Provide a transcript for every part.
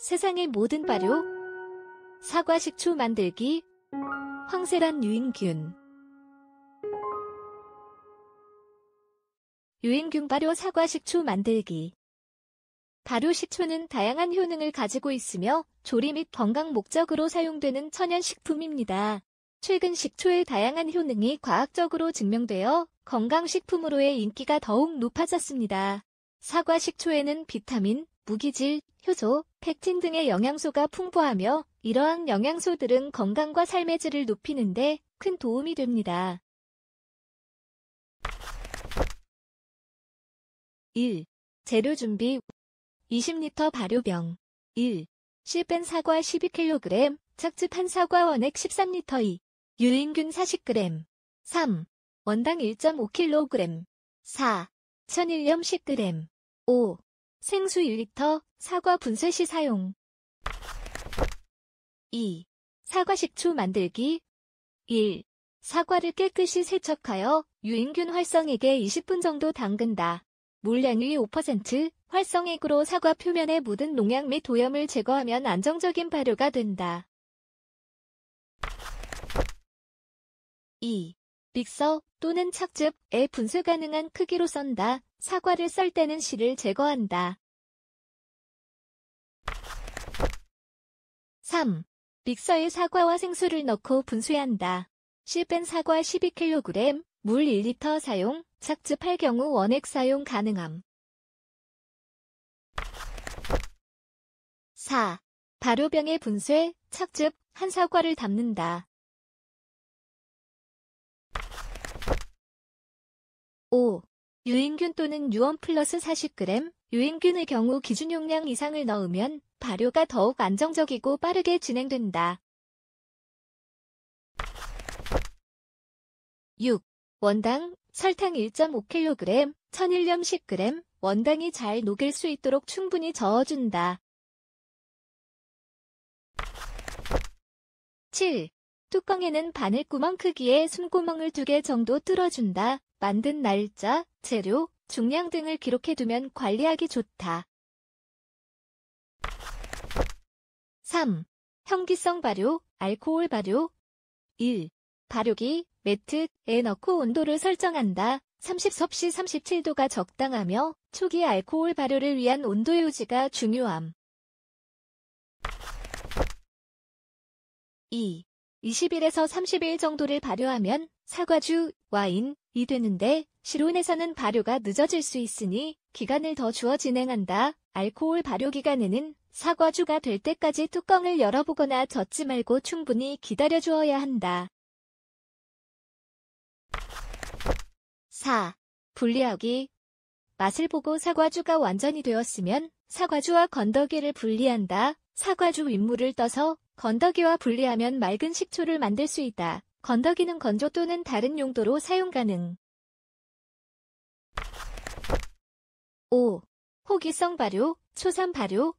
세상의 모든 발효 사과 식초 만들기 황세란 유인균 유인균 발효 사과 식초 만들기 발효 식초는 다양한 효능을 가지고 있으며 조리 및 건강 목적으로 사용되는 천연식품입니다. 최근 식초의 다양한 효능이 과학적으로 증명되어 건강식품으로의 인기가 더욱 높아졌습니다. 사과 식초에는 비타민, 무기질, 효소, 팩틴 등의 영양소가 풍부하며 이러한 영양소들은 건강과 삶의 질을 높이는데 큰 도움이 됩니다. 1. 재료 준비 2 0리 발효병 1. 씨뺀 사과 12kg, 착즙 한 사과 원액 1 3리 2. 유인균 40g 3. 원당 1.5kg 4. 천일염 10g 5. 생수 1리터, 사과 분쇄 시 사용. 2. 사과 식초 만들기 1. 사과를 깨끗이 세척하여 유인균 활성액에 20분 정도 담근다. 물량이 5%, 활성액으로 사과 표면에 묻은 농약 및 오염을 제거하면 안정적인 발효가 된다. 2. 믹서 또는 착즙에 분쇄 가능한 크기로 썬다. 사과를 썰 때는 실을 제거한다. 3. 믹서에 사과와 생수를 넣고 분쇄한다. 씨뺀 사과 12kg, 물 1리터 사용, 착즙할 경우 원액 사용 가능함. 4. 발효병에 분쇄, 착즙, 한 사과를 담는다. 5. 유인균 또는 유원 플러스 40g, 유인균의 경우 기준 용량 이상을 넣으면 발효가 더욱 안정적이고 빠르게 진행된다. 6. 원당, 설탕 1.5kg, 천일염 10g, 원당이 잘 녹일 수 있도록 충분히 저어준다. 7. 뚜껑에는 바늘구멍 크기의 숨구멍을 2개 정도 뚫어준다. 만든 날짜, 재료, 중량 등을 기록해두면 관리하기 좋다. 3. 현기성 발효, 알코올 발효 1. 발효기, 매트에 넣고 온도를 설정한다. 30섭씨 37도가 적당하며 초기 알코올 발효를 위한 온도 유지가 중요함. 2. 20일에서 30일 정도를 발효하면 사과주, 와인, 이 되는데 실온에서는 발효가 늦어질 수 있으니 기간을 더 주어 진행한다. 알코올 발효 기간에는 사과주가 될 때까지 뚜껑을 열어보거나 젓지 말고 충분히 기다려 주어야 한다. 4. 분리하기 맛을 보고 사과주가 완전히 되었으면 사과주와 건더기를 분리한다. 사과주 윗물을 떠서 건더기와 분리하면 맑은 식초를 만들 수 있다. 건더기는 건조 또는 다른 용도로 사용 가능. 5. 호기성 발효, 초산 발효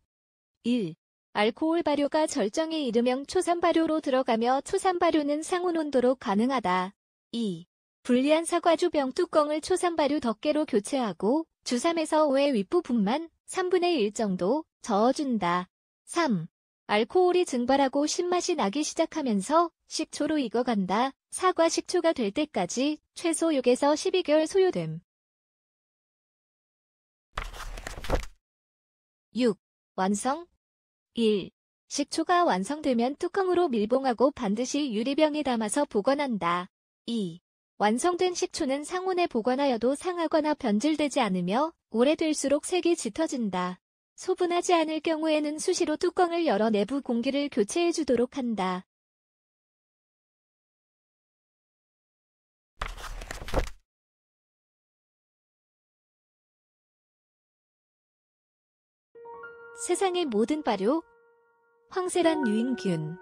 1. 알코올 발효가 절정에 이르면 초산 발효로 들어가며 초산 발효는 상온 온도로 가능하다. 2. 불리한 사과주 병 뚜껑을 초산 발효 덮개로 교체하고 주 3에서 5의 윗부분만 3분의 1 정도 저어준다. 3. 알코올이 증발하고 신맛이 나기 시작하면서 식초로 익어간다. 사과 식초가 될 때까지 최소 6에서 12개월 소요됨. 6. 완성 1. 식초가 완성되면 뚜껑으로 밀봉하고 반드시 유리병에 담아서 보관한다. 2. 완성된 식초는 상온에 보관하여도 상하거나 변질되지 않으며 오래될수록 색이 짙어진다. 소분하지 않을 경우에는 수시로 뚜껑을 열어 내부 공기를 교체해 주도록 한다. 세상의 모든 발효 황세란 유인균